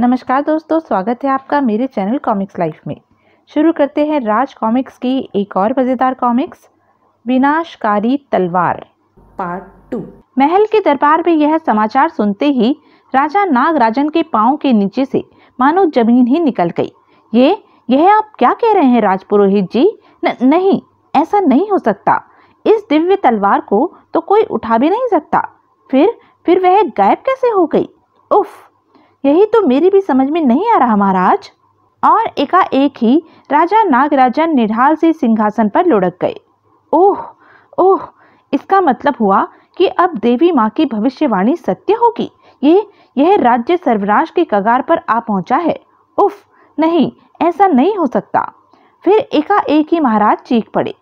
नमस्कार दोस्तों स्वागत है आपका मेरे चैनल कॉमिक्स लाइफ में शुरू करते हैं राज कॉमिक्स की एक और मज़ेदार कॉमिक्स विनाशकारी तलवार पार्ट टू महल के दरबार में यह समाचार सुनते ही राजा नागराजन के पाँव के नीचे से मानो जमीन ही निकल गई ये यह आप क्या कह रहे हैं राजपुरोहित जी न, नहीं ऐसा नहीं हो सकता इस दिव्य तलवार को तो कोई उठा भी नहीं सकता फिर फिर वह गायब कैसे हो गई उफ़ यही तो मेरी भी समझ में नहीं आ रहा महाराज और एकाएक ही राजा नागराजन निढाल से सिंहासन पर लुढ़क गए ओह ओह इसका मतलब हुआ कि अब देवी माँ की भविष्यवाणी सत्य होगी ये यह राज्य सर्वराज के कगार पर आ पहुंचा है उफ नहीं ऐसा नहीं हो सकता फिर एकाएक ही महाराज चीख पड़े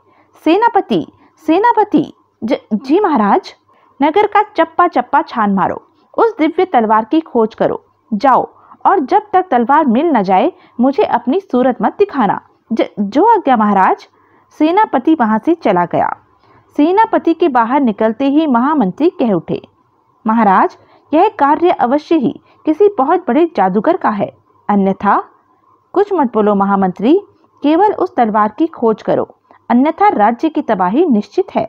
सेनापति सेनापति ज, जी महाराज नगर का चप्पा चप्पा छान मारो उस दिव्य तलवार की खोज करो जाओ और जब तक तलवार मिल न जाए मुझे अपनी सूरत मत दिखाना ज, जो आज्ञा महाराज सेनापति वहां से चला गया सेनापति के बाहर निकलते ही महामंत्री कह उठे महाराज यह कार्य अवश्य ही किसी बहुत बड़े जादूगर का है अन्यथा कुछ मत बोलो महामंत्री केवल उस तलवार की खोज करो अन्यथा राज्य की तबाही निश्चित है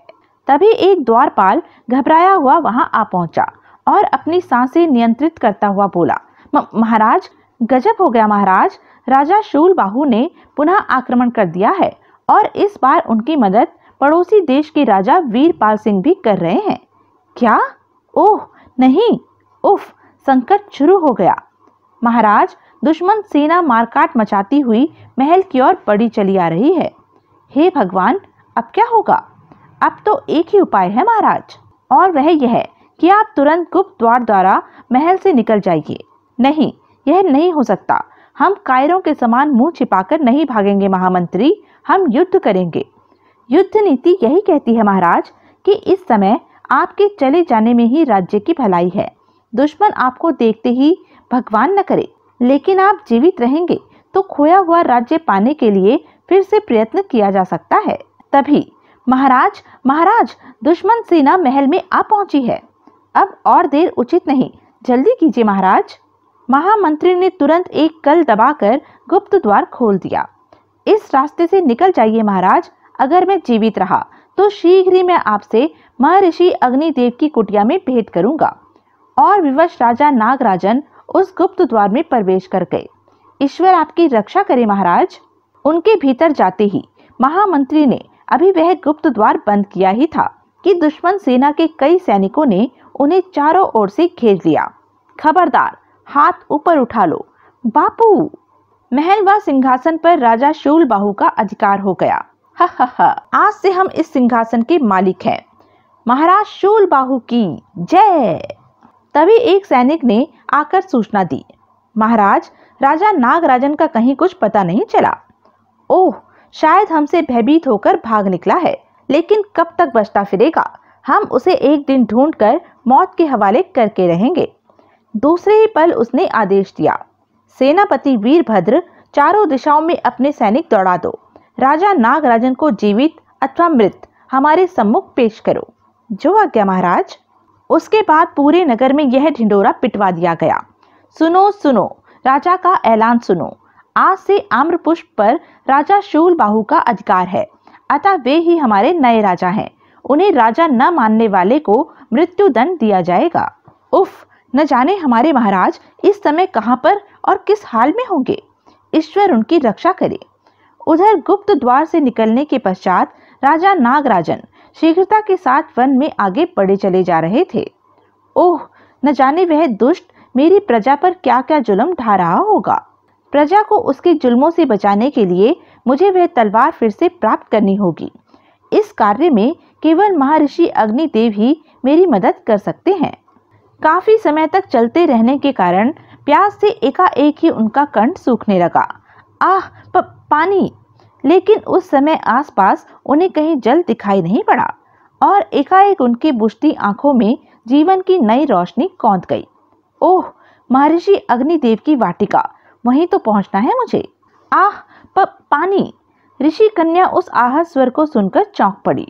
तभी एक द्वारपाल घबराया हुआ वहां आ पहुंचा और अपनी सांसें नियंत्रित करता हुआ बोला महाराज गजब हो गया महाराज राजा शूलबाहू ने पुनः आक्रमण कर दिया है और इस बार उनकी मदद पड़ोसी देश के राजा वीरपाल सिंह भी कर रहे हैं क्या ओह नहीं उफ संकट शुरू हो गया महाराज दुश्मन सेना मारकाट मचाती हुई महल की ओर बड़ी चली आ रही है हे भगवान अब क्या होगा अब तो एक ही उपाय है महाराज और वह यह कि आप तुरंत गुप्त द्वार द्वारा महल से निकल जाइए नहीं यह नहीं हो सकता हम कायरों के समान मुंह छिपाकर नहीं भागेंगे महामंत्री हम युद्ध करेंगे युद्ध नीति यही कहती है महाराज कि इस समय आपके चले जाने में ही राज्य की भलाई है दुश्मन आपको देखते ही भगवान न करे लेकिन आप जीवित रहेंगे तो खोया हुआ राज्य पाने के लिए फिर से प्रयत्न किया जा सकता है तभी महाराज महाराज दुश्मन सेना महल में आ पहुंची है अब और देर उचित नहीं जल्दी कीजिए महाराज महामंत्री ने तुरंत एक कल दबाकर गुप्त द्वार खोल दिया इस रास्ते से निकल जाइए महाराज अगर मैं जीवित रहा तो शीघ्र ही मैं आपसे महर्षि अग्निदेव की कुटिया में भेंट करूंगा और विवश राजा नागराजन उस गुप्त द्वार में प्रवेश कर गए ईश्वर आपकी रक्षा करे महाराज उनके भीतर जाते ही महामंत्री ने अभी वह गुप्त द्वार बंद किया ही था कि दुश्मन सेना के कई सैनिकों ने उन्हें चारों ओर से घेर लिया खबरदार हाथ ऊपर उठा लो बापू महल व सिंहासन पर राजा शूल बाहू का अधिकार हो गया हा हा हा आज से हम इस सिंहासन के मालिक हैं महाराज शूल बाहू की जय तभी एक सैनिक ने आकर सूचना दी महाराज राजा नागराजन का कहीं कुछ पता नहीं चला ओह शायद हमसे भयभीत होकर भाग निकला है लेकिन कब तक बचता फिरेगा हम उसे एक दिन ढूंढकर मौत के हवाले करके रहेंगे दूसरे ही पल उसने आदेश दिया सेनापति वीरभद्र चारों दिशाओं में अपने सैनिक दौड़ा दो राजा नागराजन को जीवित अथवा मृत हमारे सम्मुख पेश करो जो आज्ञा महाराज उसके बाद पूरे नगर में यह ढिंडोरा पिटवा दिया गया सुनो सुनो राजा का ऐलान सुनो आज से आम्र पुष्प पर राजा शूल बाहू का अधिकार है अतः वे ही हमारे नए राजा हैं उन्हें राजा न मानने वाले को मृत्यु दंड दिया जाएगा उफ न जाने हमारे महाराज इस समय कहाँ पर और किस हाल में होंगे ईश्वर उनकी रक्षा करे उधर गुप्त द्वार से निकलने के पश्चात राजा नागराजन शीघ्रता के साथ वन में आगे बढ़े चले जा रहे थे ओह न जाने वह दुष्ट मेरी प्रजा पर क्या क्या जुल्म ढा रहा होगा प्रजा को उसके जुल्मों से बचाने के लिए मुझे वह तलवार फिर से प्राप्त करनी होगी इस कार्य में केवल महर्षि अग्निदेव ही मेरी मदद कर सकते हैं काफ़ी समय तक चलते रहने के कारण प्यास से एकाएक ही उनका कंठ सूखने लगा आह पानी लेकिन उस समय आसपास उन्हें कहीं जल दिखाई नहीं पड़ा और एकाएक उनकी बुश्ती आंखों में जीवन की नई रोशनी कौंध गई ओह महर्षि अग्निदेव की वाटिका वहीं तो पहुंचना है मुझे आह प, पानी ऋषि कन्या उस आह स्वर को सुनकर चौंक पड़ी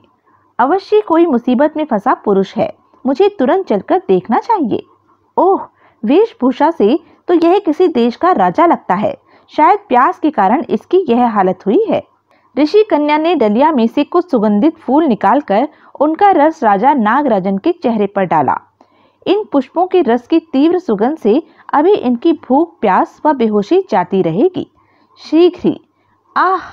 अवश्य कोई मुसीबत में फंसा पुरुष है मुझे तुरंत चलकर देखना चाहिए ओह वेशभूषा से तो यह किसी देश का राजा लगता है शायद प्यास के कारण इसकी यह हालत हुई है ऋषि कन्या ने डलिया में से कुछ सुगंधित फूल निकालकर उनका रस राजा नागराजन के चेहरे पर डाला इन पुष्पों के रस की तीव्र सुगंध से अभी इनकी भूख प्यास व बेहोशी जाती रहेगी शीघ्र ही आह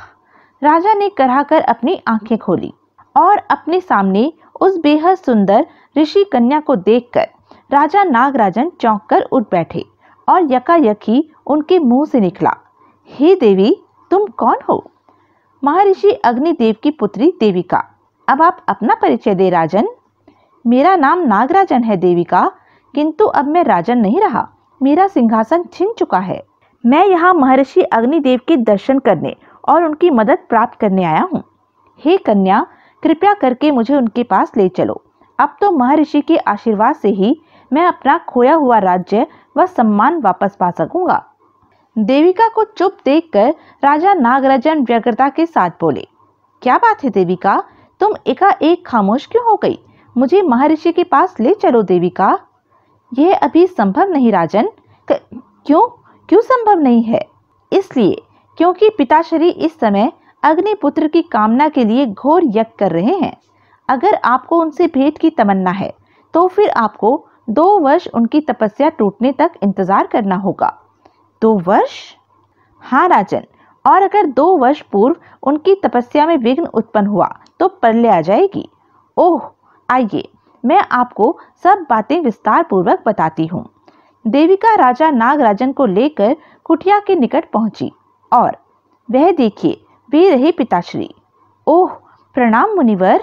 राजा ने कराकर अपनी आंखें खोली और अपने सामने उस बेहद सुंदर ऋषि कन्या को देखकर राजा नागराजन चौंक कर उठ बैठे और यकायकी उनके मुंह से निकला हे देवी तुम कौन हो महर्षि अग्निदेव की पुत्री देविका अब आप अपना परिचय दे राजन मेरा नाम नागराजन है देविका किंतु अब मैं राजन नहीं रहा मेरा सिंहासन छिन चुका है मैं यहाँ महर्षि अग्निदेव के दर्शन करने और उनकी मदद प्राप्त करने आया हूँ हे कन्या कृपया करके मुझे उनके पास ले चलो अब तो महर्षि के आशीर्वाद से ही मैं अपना खोया हुआ राज्य व सम्मान वापस पा सकूंगा देविका को चुप देखकर राजा नागराजन व्यग्रता के साथ बोले क्या बात है देविका तुम एकाएक खामोश क्यों हो गई मुझे महर्षि के पास ले चलो देविका यह अभी संभव नहीं राजन क्यों क्यों संभव नहीं है इसलिए क्योंकि पिताश्री इस समय अग्निपुत्र की कामना के लिए घोर यज्ञ कर रहे हैं अगर आपको उनसे भेंट की तमन्ना है तो फिर आपको दो वर्ष उनकी तपस्या टूटने तक इंतजार करना होगा दो वर्ष हाँ राजन और अगर दो वर्ष पूर्व उनकी तपस्या में विघ्न उत्पन्न हुआ तो पल्ले आ जाएगी ओह आइए मैं आपको सब बातें विस्तार पूर्वक बताती हूँ देविका राजा नागराजन को लेकर कुटिया के निकट पहुंची और वह देखिए वे रहे पिताश्री ओह प्रणाम मुनिवर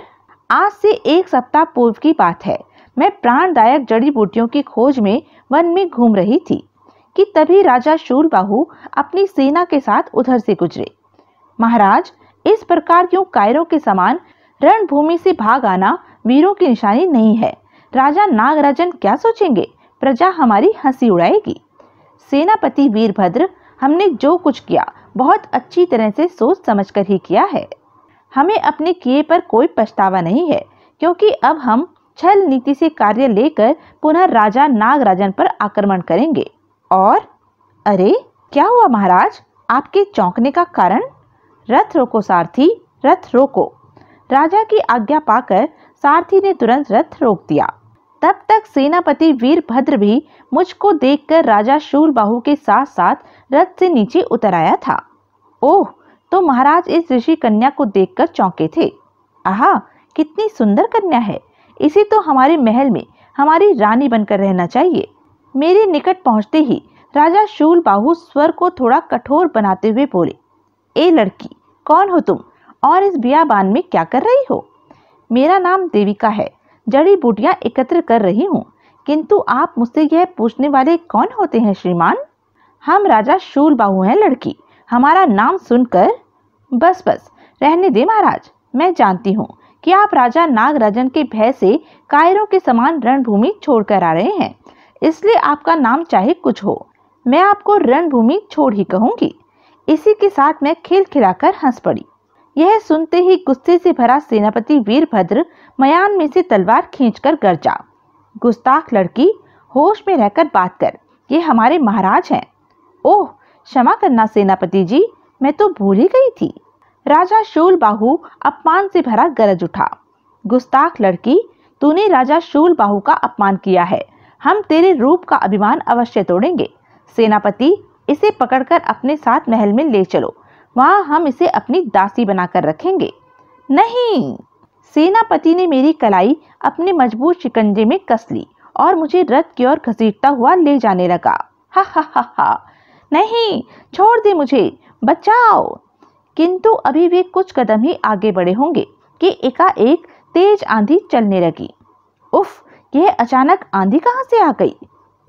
आज से एक सप्ताह पूर्व की बात है मैं प्राणदायक जड़ी बूटियों की खोज में वन में घूम रही थी कि तभी राजा शूरबाहु अपनी सेना के साथ उधर से गुजरे महाराज इस प्रकार क्यों कायरों के समान रणभूमि से भाग आना वीरों की निशानी नहीं है राजा नागराजन क्या सोचेंगे प्रजा हमारी हंसी उड़ाएगी सेनापति वीरभद्र हमने जो कुछ किया बहुत अच्छी तरह से सोच समझ कर ही किया है हमें अपने किए पर कोई पछतावा नहीं है क्योंकि अब हम छल नीति से कार्य लेकर पुनः राजा नागराजन पर आक्रमण करेंगे और अरे क्या हुआ महाराज आपके चौंकने का कारण रथ रोको सारथी रथ रोको राजा की आज्ञा पाकर सारथी ने तुरंत रथ रोक दिया तब तक सेनापति वीरभद्र भी मुझको देखकर राजा शूलबाहु के साथ साथ रथ से नीचे उतर आया था ओह तो महाराज इस ऋषि कन्या को देखकर चौंके थे आह कितनी सुंदर कन्या है इसे तो हमारे महल में हमारी रानी बनकर रहना चाहिए मेरे निकट पहुंचते ही राजा शूल बाहू स्वर को थोड़ा कठोर बनाते हुए बोले ए लड़की कौन हो तुम और इस बियाबान में क्या कर रही हो मेरा नाम देविका है जड़ी बूटियां एकत्र कर रही हूँ किंतु आप मुझसे यह पूछने वाले कौन होते हैं श्रीमान हम राजा शूल बाहू हैं लड़की हमारा नाम सुनकर बस बस रहने दे महाराज मैं जानती हूँ कि आप राजा नागराजन के भय से कायरों के समान रणभूमि छोड़कर आ रहे हैं इसलिए आपका नाम चाहे कुछ हो मैं आपको रणभूमि छोड़ ही कहूँगी इसी के साथ मैं खेल खिलाकर हंस पड़ी यह सुनते ही गुस्से से भरा सेनापति वीरभद्र मयान में से तलवार खींचकर गरजा गुस्ताख लड़की होश में रहकर बात कर ये हमारे महाराज हैं ओह क्षमा करना सेनापति जी मैं तो भूल ही गई थी राजा शूल बाहू अपमान से भरा गरज उठा गुस्ताख लड़की तूने राजा शूल बाहू का अपमान किया है हम तेरे रूप का अभिमान अवश्य तोड़ेंगे सेनापति इसे पकड़कर अपने साथ महल में ले चलो वहाँ हम इसे अपनी दासी बनाकर रखेंगे नहीं सेनापति ने मेरी कलाई अपने मजबूत शिकंजे में कस ली और मुझे रथ की ओर घसीटता हुआ ले जाने लगा हा हा हा हा नहीं छोड़ दे मुझे बचाओ किंतु अभी वे कुछ कदम ही आगे बढ़े होंगे कि एकाएक तेज आंधी चलने लगी उफ यह अचानक आंधी कहाँ से आ गई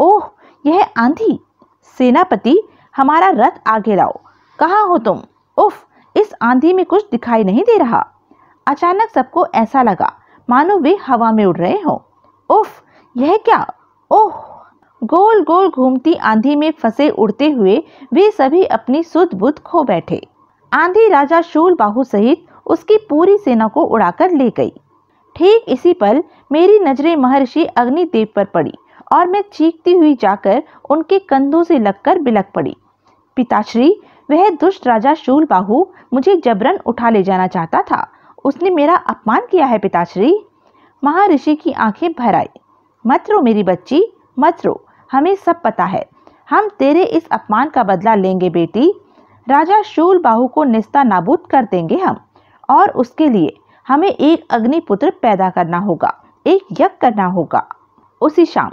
ओह यह आंधी सेनापति हमारा रथ आगे लाओ कहाँ हो तुम उफ इस आंधी में कुछ दिखाई नहीं दे रहा अचानक सबको ऐसा लगा मानो वे हवा में उड़ रहे हो उफ यह क्या ओह गोल गोल घूमती आंधी में फंसे उड़ते हुए वे सभी अपनी सुध बुध खो बैठे आंधी राजा शूल बाहू सहित उसकी पूरी सेना को उड़ाकर ले गई ठीक इसी पल मेरी नजरें महर्षि अग्निदेव पर पड़ी और मैं चीखती हुई जाकर उनके कंधों से लगकर बिलक पड़ी पिताश्री वह दुष्ट राजा शूल बाहू मुझे जबरन उठा ले जाना चाहता था उसने मेरा अपमान किया है पिताश्री ऋषि की आंखें भर आई मत रो मेरी बच्ची मत रो हमें सब पता है हम तेरे इस अपमान का बदला लेंगे बेटी राजा शूल बाहू को निस्ता नाबूद कर देंगे हम और उसके लिए हमें एक अग्निपुत्र पैदा करना होगा एक यज्ञ करना होगा उसी शाम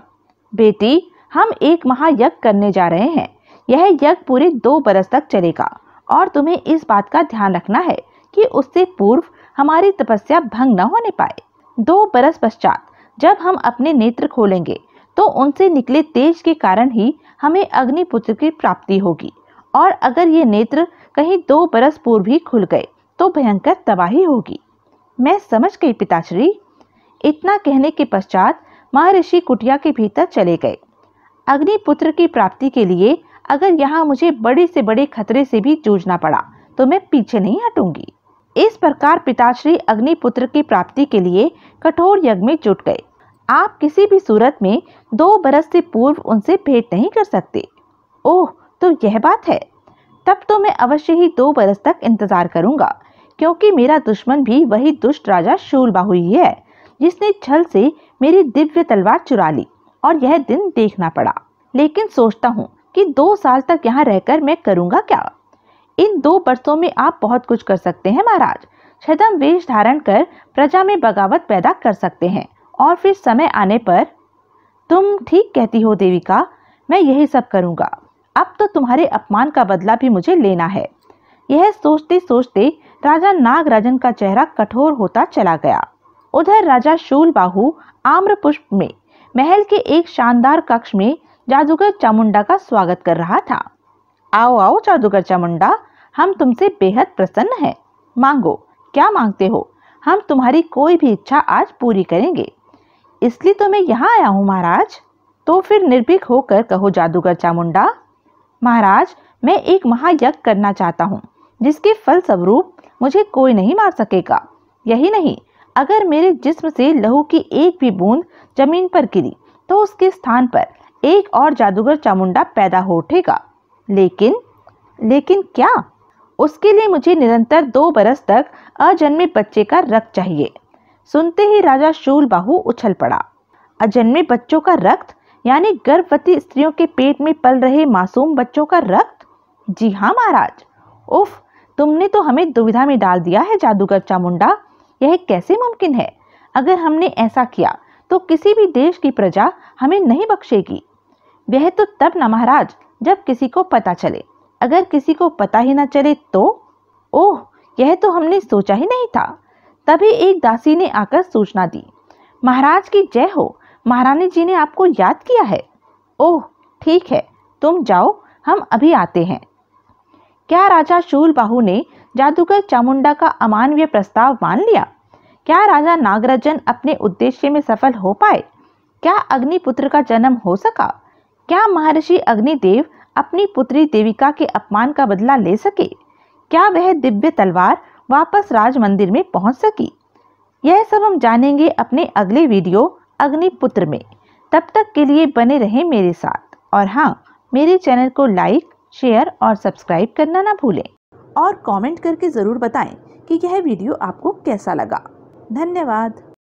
बेटी हम एक महायज्ञ करने जा रहे हैं यह यज्ञ पूरे दो बरस तक चलेगा और तुम्हें इस बात का ध्यान रखना है कि उससे पूर्व हमारी तपस्या भंग न होने पाए दो बरस पश्चात जब हम अपने नेत्र खोलेंगे तो उनसे निकले तेज के कारण ही हमें अग्निपुत्र की प्राप्ति होगी और अगर ये नेत्र कहीं दो बरस पूर्व ही खुल गए तो भयंकर तबाही होगी मैं समझ गई पिताश्री इतना कहने के पश्चात महर्षि कुटिया के भीतर चले गए अग्निपुत्र की प्राप्ति के लिए अगर यहाँ मुझे बड़े से बड़े खतरे से भी जूझना पड़ा तो मैं पीछे नहीं हटूंगी इस प्रकार पिताश्री अग्निपुत्र की प्राप्ति के लिए कठोर यज्ञ में जुट गए आप किसी भी सूरत में दो बरस से पूर्व उनसे भेंट नहीं कर सकते ओह तो यह बात है तब तो मैं अवश्य ही दो बरस तक इंतजार करूंगा क्योंकि मेरा दुश्मन भी वही दुष्ट राजा शूलबाहु ही है जिसने छल से मेरी दिव्य तलवार चुरा ली और यह दिन देखना पड़ा लेकिन सोचता हूँ कि दो साल तक यहाँ रहकर मैं करूँगा क्या इन दो बरसों में आप बहुत कुछ कर सकते हैं महाराज छदम वेश धारण कर प्रजा में बगावत पैदा कर सकते हैं और फिर समय आने पर तुम ठीक कहती हो देविका मैं यही सब करूँगा अब तो तुम्हारे अपमान का बदला भी मुझे लेना है यह सोचते सोचते राजा नागराजन का चेहरा कठोर होता चला गया उधर राजा शूल बाहू आम्र पुष्प में महल के एक शानदार कक्ष में जादूगर चामुंडा का स्वागत कर रहा था आओ आओ जादूगर चामुंडा हम तुमसे बेहद प्रसन्न है मांगो क्या मांगते हो हम तुम्हारी कोई भी इच्छा आज पूरी करेंगे इसलिए तो मैं यहाँ आया हूँ महाराज तो फिर निर्भीक होकर कहो जादूगर चामुंडा महाराज मैं एक महायज्ञ करना चाहता हूँ जिसके फलस्वरूप मुझे कोई नहीं मार सकेगा यही नहीं अगर मेरे जिस्म से लहू की एक भी बूंद जमीन पर गिरी तो उसके स्थान पर एक और जादूगर चामुंडा पैदा हो उठेगा लेकिन लेकिन क्या उसके लिए मुझे निरंतर दो बरस तक अजन्मे बच्चे का रक्त चाहिए सुनते ही राजा शूल बाहू उछल पड़ा अजन्मे बच्चों का रक्त यानी गर्भवती स्त्रियों के पेट में पल रहे मासूम बच्चों का रक्त जी हाँ महाराज उफ तुमने तो हमें दुविधा में डाल दिया है जादूगर चामुंडा यह कैसे मुमकिन है अगर हमने ऐसा किया तो किसी भी देश की प्रजा हमें नहीं बख्शेगी वह तो तब न महाराज जब किसी को पता चले अगर किसी को पता ही ना चले तो ओह यह तो हमने सोचा ही नहीं था तभी एक दासी ने आकर सूचना दी महाराज की जय हो महारानी जी ने आपको याद किया है ओह ठीक है तुम जाओ हम अभी आते हैं क्या राजा शूल बाहू ने जादूगर चामुंडा का अमानवीय प्रस्ताव मान लिया क्या राजा नागराजन अपने उद्देश्य में सफल हो पाए क्या अग्निपुत्र का जन्म हो सका क्या महर्षि अग्निदेव अपनी पुत्री देविका के अपमान का बदला ले सके क्या वह दिव्य तलवार वापस राज मंदिर में पहुंच सकी यह सब हम जानेंगे अपने अगले वीडियो अग्निपुत्र में तब तक के लिए बने रहें मेरे साथ और हाँ मेरे चैनल को लाइक शेयर और सब्सक्राइब करना ना भूलें और कमेंट करके ज़रूर बताएं कि यह वीडियो आपको कैसा लगा धन्यवाद